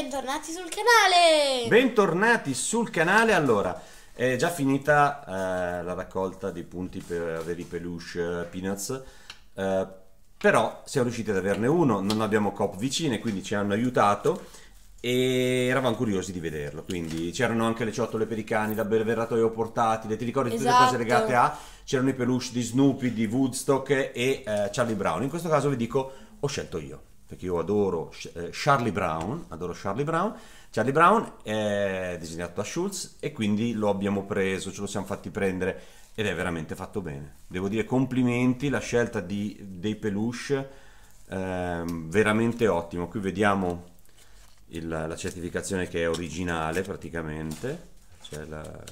bentornati sul canale! Bentornati sul canale, allora, è già finita eh, la raccolta dei punti per avere i Peluche eh, Peanuts, eh, però siamo riusciti ad averne uno, non abbiamo cop vicine, quindi ci hanno aiutato e eravamo curiosi di vederlo, quindi c'erano anche le ciotole per i cani da berverratoio portatile, ti ricordi esatto. tutte le cose esatto. legate a... C'erano i peluche di Snoopy, di Woodstock e eh, Charlie Brown, in questo caso vi dico ho scelto io perché io adoro eh, Charlie Brown, adoro Charlie Brown. Charlie Brown è disegnato da Schultz e quindi lo abbiamo preso, ce lo siamo fatti prendere ed è veramente fatto bene. Devo dire complimenti, la scelta di, dei peluche eh, veramente ottimo. Qui vediamo il, la certificazione che è originale praticamente, cioè la,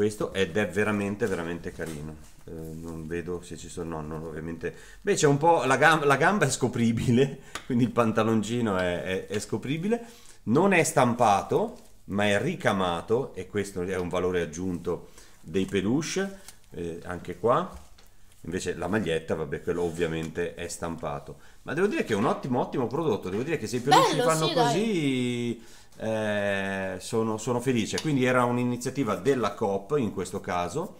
questo ed è veramente veramente carino eh, non vedo se ci sono no, no ovviamente beh c'è un po' la, gamba, la, gamba è scopribile quindi il pantaloncino è, è, è, scopribile non è stampato ma è ricamato e questo è un valore aggiunto dei peluche eh, anche qua invece la maglietta vabbè quello ovviamente è stampato ma devo dire che è un ottimo ottimo prodotto devo dire che se i peluche Bello, fanno sì, così dai eh, sono, sono, felice. Quindi era un'iniziativa della COP in questo caso.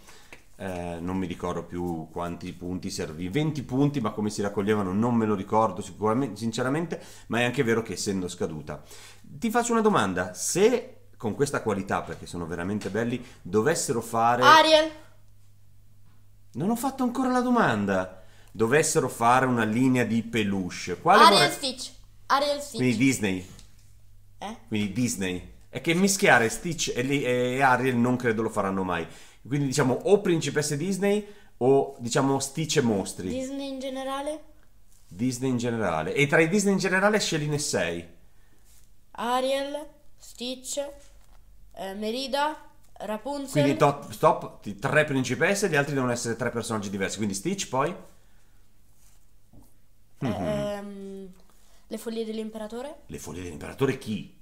Eh, non mi ricordo più quanti punti servì, 20 punti, ma come si raccoglievano non me lo ricordo sicuramente, sinceramente, ma è anche vero che essendo scaduta. Ti faccio una domanda, se con questa qualità, perché sono veramente belli, dovessero fare... Ariel! Non ho fatto ancora la domanda. Dovessero fare una linea di peluche, quale... Ariel vorre... Stitch! Ariel Stitch! Quindi Disney, eh? Quindi Disney. È che mischiare Stitch e, Lee- e Ariel non credo lo faranno mai. Quindi diciamo o principesse Disney o diciamo Stitch e mostri. Disney in generale? Disney in generale. E tra i Disney in generale scegliene 6. Ariel, Stitch, eh, Merida, Rapunzel. Quindi top, stop, tre principesse, gli altri devono essere tre personaggi diversi. Quindi Stitch poi... Eh, ehm... Le foglie dell'imperatore? Le foglie dell'imperatore chi?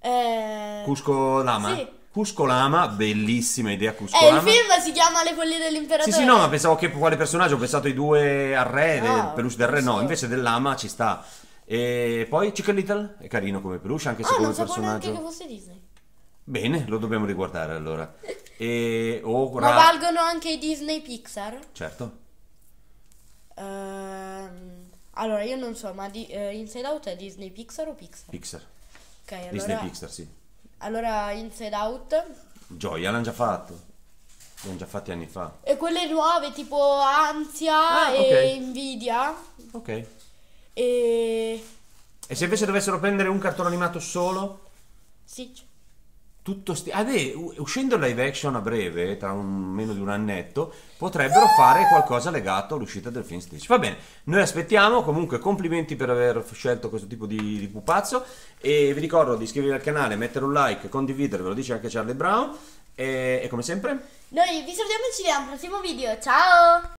Eh... Cusco Lama? Sì. Cusco Lama, bellissima idea Cusco eh, Lama. il film si chiama Le foglie dell'imperatore. Sì, sì, no, ma pensavo che quale personaggio, ho pensato ai due al re, no, ah, peluche del re, no, invece del Lama ci sta. E poi Chicken Little è carino come peluche, anche ah, se ah, come non personaggio. Non che fosse Disney. Bene, lo dobbiamo riguardare allora. E, ora... Ma valgono anche i Disney Pixar? Certo. Ehm, allora, io non so, ma di, eh, Inside Out è Disney Pixar o Pixar? Pixar. Ok, allora... Disney Pixar, sì. Allora, Inside Out... Gioia, l'hanno già fatto. L'hanno già fatti anni fa. E quelle nuove, tipo Ansia ah, e Invidia. Ok. E... E se invece dovessero prendere un cartone animato solo? Stitch tutto sti- ah, beh, uscendo live action a breve, tra un, meno di un annetto, potrebbero fare qualcosa legato all'uscita del film stesso. Va bene, noi aspettiamo, comunque complimenti per aver scelto questo tipo di, di pupazzo e vi ricordo di iscrivervi al canale, mettere un like, condividere, ve lo dice anche Charlie Brown e, e come sempre... Noi vi salutiamo e ci vediamo al prossimo video, ciao!